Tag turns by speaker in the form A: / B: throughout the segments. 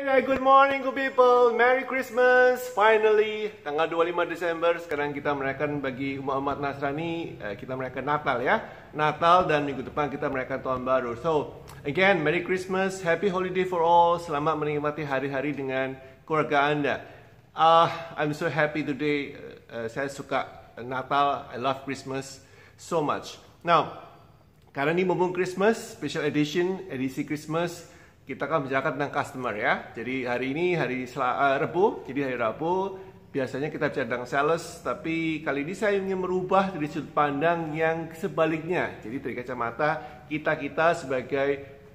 A: Hey good morning good people, Merry Christmas Finally, tanggal 25 Desember Sekarang kita merayakan bagi umat-umat Nasrani eh, Kita merayakan Natal ya Natal dan minggu depan kita merayakan Tahun Baru So, again, Merry Christmas Happy Holiday for all Selamat menikmati hari-hari dengan keluarga Anda uh, I'm so happy today uh, Saya suka Natal, I love Christmas so much Now, karena ini mumpung Christmas, special edition, edisi Christmas kita akan bicarakan tentang customer ya. Jadi hari ini hari Sel uh, eh, Rabu, jadi hari Rabu biasanya kita bicara tentang sales, tapi kali ini saya ingin merubah dari sudut pandang yang sebaliknya. Jadi dari kacamata kita kita sebagai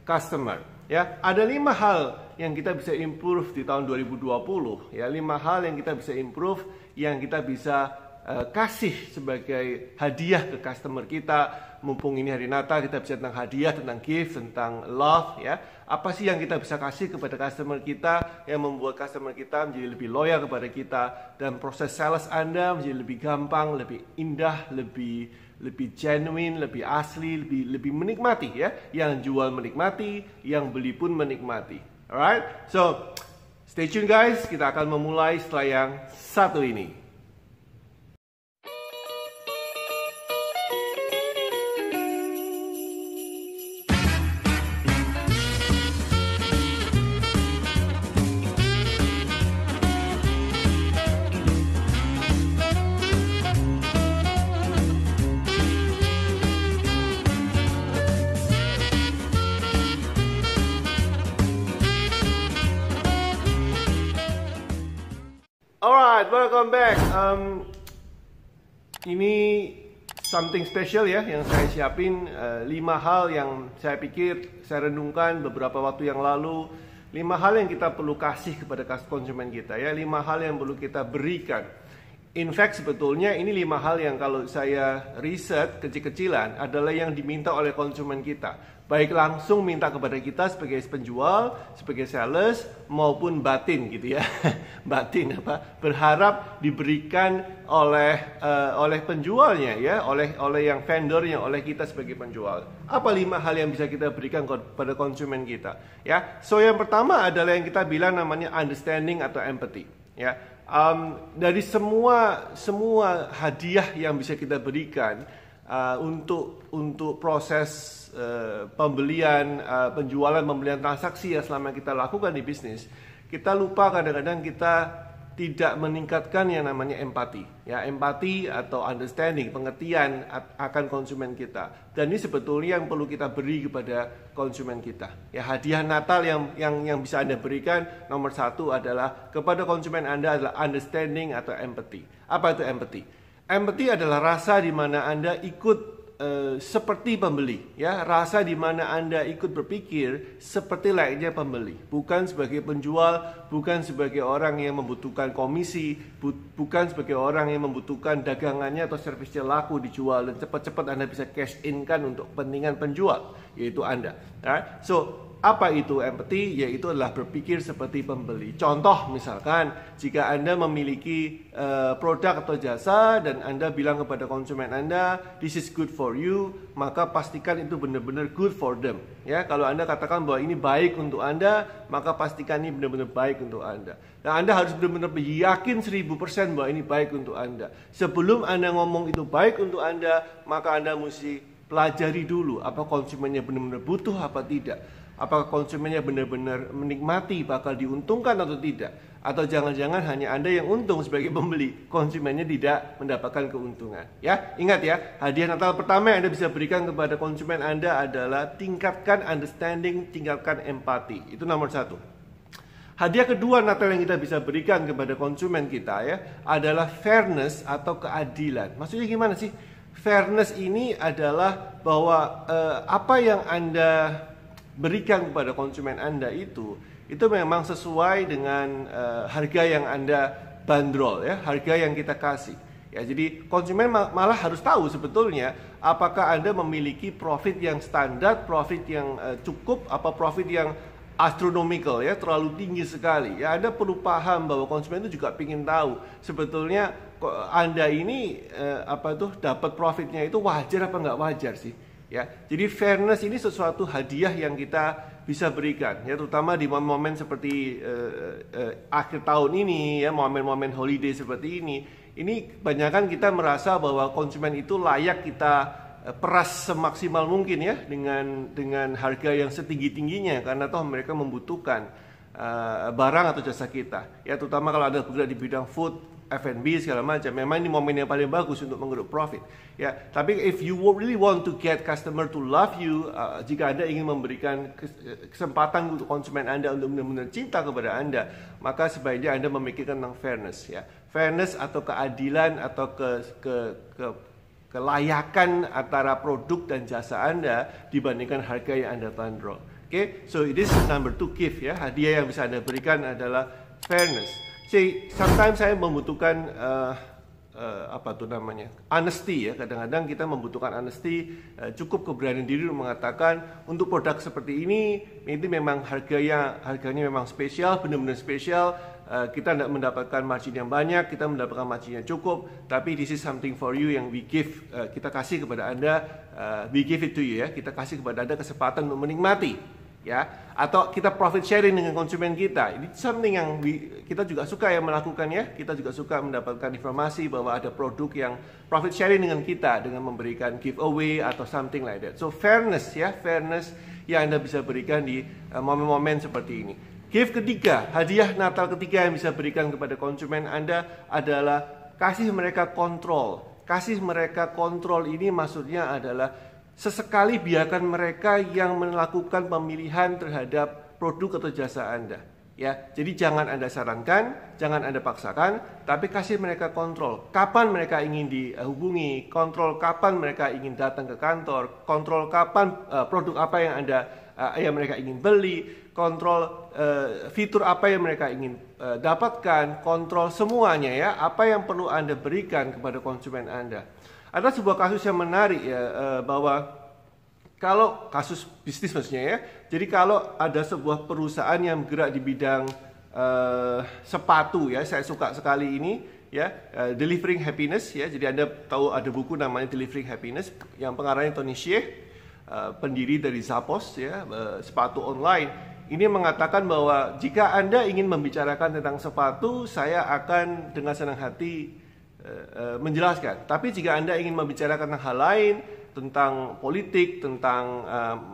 A: customer. Ya, ada lima hal yang kita bisa improve di tahun 2020. Ya, lima hal yang kita bisa improve, yang kita bisa Eh, kasih sebagai hadiah ke customer kita. Mumpung ini hari Natal kita bisa tentang hadiah, tentang gift, tentang love ya. Apa sih yang kita bisa kasih kepada customer kita yang membuat customer kita menjadi lebih loyal kepada kita dan proses sales Anda menjadi lebih gampang, lebih indah, lebih lebih genuine, lebih asli, lebih lebih menikmati ya. Yang jual menikmati, yang beli pun menikmati. Alright? So, stay tune guys, kita akan memulai setelah yang satu ini. welcome back. Um, ini something special ya yang saya siapin uh, lima hal yang saya pikir saya renungkan beberapa waktu yang lalu lima hal yang kita perlu kasih kepada konsumen kita ya lima hal yang perlu kita berikan In fact sebetulnya ini lima hal yang kalau saya riset kecil-kecilan adalah yang diminta oleh konsumen kita. Baik langsung minta kepada kita sebagai penjual, sebagai sales maupun batin gitu ya. batin apa? Berharap diberikan oleh uh, oleh penjualnya ya, oleh oleh yang vendornya, oleh kita sebagai penjual. Apa lima hal yang bisa kita berikan kepada konsumen kita? Ya. So yang pertama adalah yang kita bilang namanya understanding atau empathy ya um, dari semua semua hadiah yang bisa kita berikan uh, untuk untuk proses uh, pembelian uh, penjualan pembelian transaksi yang selama kita lakukan di bisnis kita lupa kadang-kadang kita tidak meningkatkan yang namanya empati. Ya, empati atau understanding, pengertian akan konsumen kita. Dan ini sebetulnya yang perlu kita beri kepada konsumen kita. Ya, hadiah Natal yang yang yang bisa Anda berikan nomor satu adalah kepada konsumen Anda adalah understanding atau empathy. Apa itu empathy? Empathy adalah rasa di mana Anda ikut Eh, seperti pembeli ya rasa di mana anda ikut berpikir seperti layaknya pembeli bukan sebagai penjual bukan sebagai orang yang membutuhkan komisi bu bukan sebagai orang yang membutuhkan dagangannya atau servisnya laku dijual dan cepat-cepat anda bisa cash in kan untuk kepentingan penjual yaitu anda right? Ya. so apa itu empathy? Yaitu adalah berpikir seperti pembeli. Contoh misalkan jika Anda memiliki uh, produk atau jasa dan Anda bilang kepada konsumen Anda, "This is good for you," maka pastikan itu benar-benar good for them. Ya, kalau Anda katakan bahwa ini baik untuk Anda, maka pastikan ini benar-benar baik untuk Anda. Dan Anda harus benar-benar yakin 1000% bahwa ini baik untuk Anda. Sebelum Anda ngomong itu baik untuk Anda, maka Anda mesti pelajari dulu apa konsumennya benar-benar butuh apa tidak apakah konsumennya benar-benar menikmati bakal diuntungkan atau tidak atau jangan-jangan hanya Anda yang untung sebagai pembeli, konsumennya tidak mendapatkan keuntungan. Ya, ingat ya, hadiah Natal pertama yang Anda bisa berikan kepada konsumen Anda adalah tingkatkan understanding, tingkatkan empati. Itu nomor satu. Hadiah kedua Natal yang kita bisa berikan kepada konsumen kita ya adalah fairness atau keadilan. Maksudnya gimana sih? Fairness ini adalah bahwa eh, apa yang Anda berikan kepada konsumen Anda itu itu memang sesuai dengan uh, harga yang Anda bandrol ya, harga yang kita kasih. Ya, jadi konsumen malah harus tahu sebetulnya apakah Anda memiliki profit yang standar, profit yang uh, cukup, apa profit yang astronomical ya, terlalu tinggi sekali. Ya, Anda perlu paham bahwa konsumen itu juga ingin tahu sebetulnya anda ini uh, apa tuh dapat profitnya itu wajar apa nggak wajar sih? ya. Jadi fairness ini sesuatu hadiah yang kita bisa berikan ya terutama di momen-momen seperti uh, uh, akhir tahun ini ya momen-momen holiday seperti ini ini kebanyakan kita merasa bahwa konsumen itu layak kita eh, peras semaksimal mungkin ya dengan dengan harga yang setinggi tingginya karena toh mereka membutuhkan uh, barang atau jasa kita ya terutama kalau ada bergerak di bidang food F&B segala macam. Memang ini momen yang paling bagus untuk menggeruk profit. Ya, tapi if you really want to get customer to love you, uh, jika Anda ingin memberikan eh, kesempatan untuk konsumen Anda untuk benar-benar cinta kepada Anda, maka sebaiknya Anda memikirkan tentang fairness ya. Fairness atau keadilan atau ke ke, ke kelayakan antara produk dan jasa Anda dibandingkan harga yang Anda bandrol. Oke, okay? so it is number two gift ya. Hadiah yang bisa Anda berikan adalah fairness. See, sometimes saya membutuhkan uh, uh, apa tuh namanya honesty ya kadang-kadang kita membutuhkan honesty uh, cukup keberanian diri untuk mengatakan untuk produk seperti ini ini memang harganya harganya memang spesial benar-benar spesial uh, kita tidak mendapatkan margin yang banyak kita mendapatkan margin yang cukup tapi this is something for you yang we give uh, kita kasih kepada anda uh, we give it to you ya kita kasih kepada anda kesempatan untuk menikmati ya atau kita profit sharing dengan konsumen kita ini something yang we, kita juga suka ya melakukannya kita juga suka mendapatkan informasi bahwa ada produk yang profit sharing dengan kita dengan memberikan giveaway atau something like that so fairness ya fairness yang anda bisa berikan di eh, momen-momen uh, seperti ini gift ketiga hadiah Natal ketiga yang bisa berikan kepada konsumen anda adalah kasih mereka kontrol kasih mereka kontrol ini maksudnya adalah sesekali biarkan mereka yang melakukan pemilihan terhadap produk atau jasa Anda. Ya, jadi jangan Anda sarankan, jangan Anda paksakan, tapi kasih mereka kontrol. Kapan mereka ingin dihubungi, kontrol kapan mereka ingin datang ke kantor, kontrol kapan uh, produk apa yang Anda uh, yang mereka ingin beli, kontrol uh, fitur apa yang mereka ingin uh, dapatkan, kontrol semuanya ya, apa yang perlu Anda berikan kepada konsumen Anda. Ada sebuah kasus yang menarik ya eh, bahwa kalau kasus bisnis maksudnya ya. Jadi kalau ada sebuah perusahaan yang bergerak di bidang uh, sepatu ya, saya suka sekali ini ya, uh, Delivering Happiness ya. Jadi Anda tahu ada buku namanya Delivering Happiness yang pengarangnya Tony Hsieh, uh, pendiri dari Zappos ya, uh, sepatu online. Ini mengatakan bahwa jika Anda ingin membicarakan tentang sepatu, saya akan dengan senang hati Eh, eh, menjelaskan. Tapi jika Anda ingin membicarakan tentang hal lain, tentang politik, tentang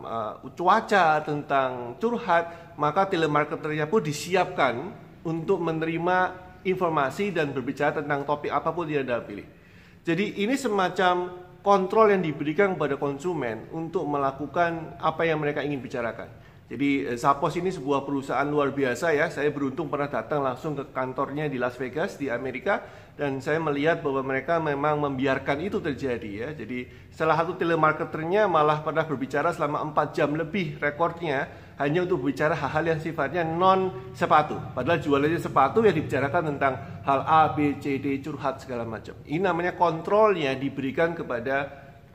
A: uh, cuaca, tentang curhat, maka telemarketernya pun disiapkan untuk menerima informasi dan berbicara tentang topik apapun yang Anda pilih. Jadi ini semacam kontrol yang diberikan kepada konsumen untuk melakukan apa yang mereka ingin bicarakan. Jadi Sapos eh, ini sebuah perusahaan luar biasa ya. Saya beruntung pernah datang langsung ke kantornya di Las Vegas di Amerika dan saya melihat bahwa mereka memang membiarkan itu terjadi ya. Jadi salah satu telemarketernya malah pernah berbicara selama 4 jam lebih rekornya hanya untuk bicara hal-hal yang sifatnya non sepatu. Padahal jualannya sepatu ya dibicarakan tentang hal A, B, C, D, curhat segala macam. Ini namanya kontrolnya diberikan kepada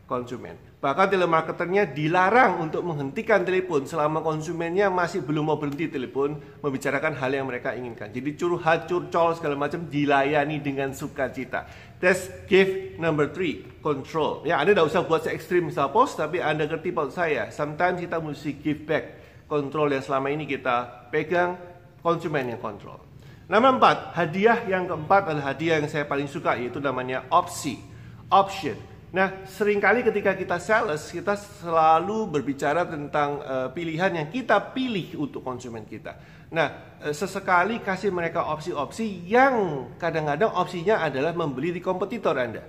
A: konsumen. Bahkan telemarketernya dilarang untuk menghentikan telepon selama konsumennya masih belum mau berhenti telepon membicarakan hal yang mereka inginkan. Jadi curhat, curcol, segala macam dilayani dengan sukacita. test gift number three, control. Ya, Anda tidak usah buat se ekstrim post tapi Anda ngerti maksud saya. Sometimes kita mesti give back control yang selama ini kita pegang, konsumen yang kontrol. nama empat, hadiah yang keempat adalah hadiah yang saya paling suka, yaitu namanya opsi, option Nah, seringkali ketika kita sales, kita selalu berbicara tentang uh, pilihan yang kita pilih untuk konsumen kita. Nah, eh, sesekali kasih mereka opsi-opsi yang kadang-kadang opsinya adalah membeli di kompetitor Anda.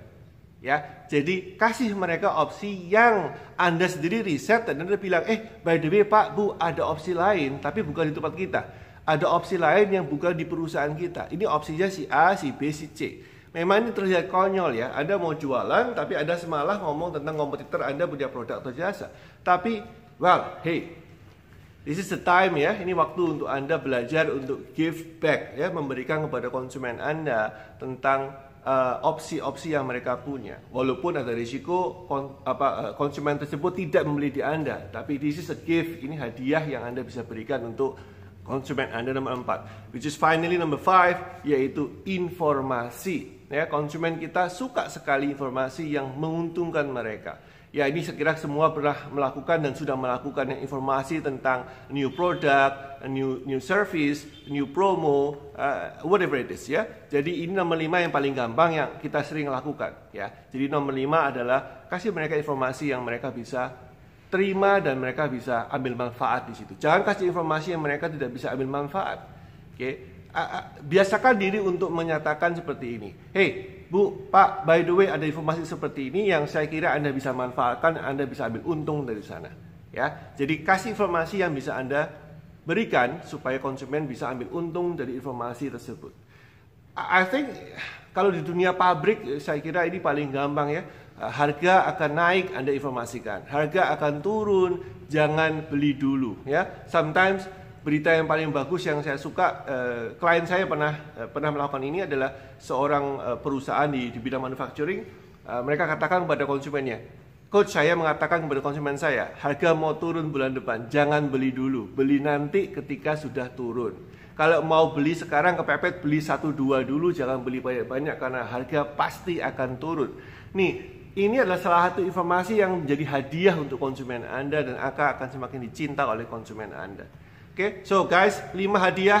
A: Ya, jadi kasih mereka opsi yang Anda sendiri riset dan Anda bilang, "Eh, by the way, Pak, Bu, ada opsi lain tapi bukan di tempat kita. Ada opsi lain yang bukan di perusahaan kita. Ini opsinya si A, si B, si C." Memang ini terlihat konyol ya, Anda mau jualan tapi Anda semalah ngomong tentang kompetitor Anda punya produk atau jasa. Tapi, well, hey, this is the time ya, ini waktu untuk Anda belajar untuk give back ya, memberikan kepada konsumen Anda tentang eh, opsi-opsi uh, yang mereka punya. Walaupun ada risiko kon, apa, eh, konsumen tersebut tidak membeli di Anda, tapi this is a gift, ini hadiah yang Anda bisa berikan untuk konsumen Anda nomor 4. Which is finally number 5 yaitu informasi Ya, konsumen kita suka sekali informasi yang menguntungkan mereka. Ya, ini sekira semua pernah melakukan dan sudah melakukan informasi tentang new product, new new service, new promo, uh, whatever it is ya. Jadi ini nomor lima yang paling gampang yang kita sering lakukan ya. Jadi nomor lima adalah kasih mereka informasi yang mereka bisa terima dan mereka bisa ambil manfaat di situ. Jangan kasih informasi yang mereka tidak bisa ambil manfaat. Oke. Okay? biasakan diri untuk menyatakan seperti ini. Hey, Bu, Pak, by the way ada informasi seperti ini yang saya kira Anda bisa manfaatkan, Anda bisa ambil untung dari sana. Ya, jadi kasih informasi yang bisa Anda berikan supaya konsumen bisa ambil untung dari informasi tersebut. I think kalau di dunia pabrik saya kira ini paling gampang ya. Harga akan naik Anda informasikan. Harga akan turun, jangan beli dulu ya. Sometimes berita yang paling bagus yang saya suka eh, klien saya pernah eh, pernah melakukan ini adalah seorang eh, perusahaan di, di bidang manufacturing mereka katakan kepada konsumennya coach saya mengatakan kepada konsumen saya harga mau turun bulan depan jangan beli dulu beli nanti ketika sudah turun kalau mau beli sekarang kepepet beli satu dua dulu jangan beli banyak-banyak karena harga pasti akan turun nih ini adalah salah satu informasi yang menjadi hadiah untuk konsumen Anda dan akan semakin dicinta oleh konsumen Anda. Oke, okay? so guys, 5 hadiah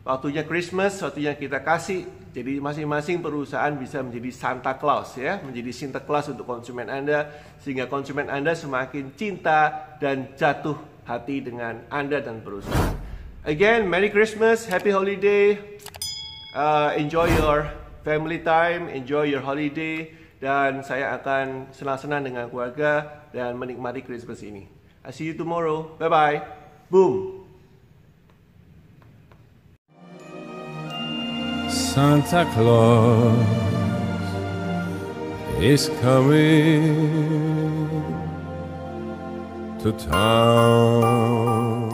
A: waktunya Christmas, waktunya kita kasih. Jadi masing-masing perusahaan bisa menjadi Santa Claus ya, menjadi Santa Claus untuk konsumen Anda sehingga konsumen Anda semakin cinta dan jatuh hati dengan Anda dan perusahaan. Again, Merry Christmas, Happy Holiday, uh, enjoy your family time, enjoy your holiday, dan saya akan senang-senang dengan keluarga dan menikmati Christmas ini. I see you tomorrow. Bye-bye. Boom. Santa Claus is coming to town.